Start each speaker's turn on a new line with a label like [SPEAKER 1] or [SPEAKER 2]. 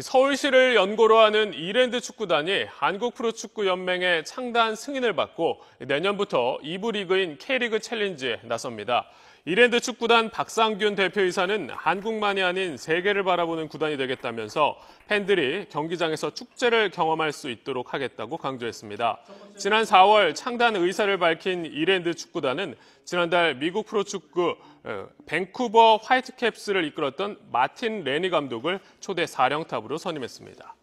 [SPEAKER 1] 서울시를 연고로 하는 이랜드 축구단이 한국 프로축구연맹의 창단 승인을 받고 내년부터 2부 리그인 K리그 챌린지에 나섭니다. 이랜드 축구단 박상균 대표이사는 한국만이 아닌 세계를 바라보는 구단이 되겠다면서 팬들이 경기장에서 축제를 경험할 수 있도록 하겠다고 강조했습니다. 지난 4월 창단 의사를 밝힌 이랜드 축구단은 지난달 미국 프로축구 어, 밴쿠버 화이트캡스를 이끌었던 마틴 레니 감독을 초대 사령탑으로 선임했습니다.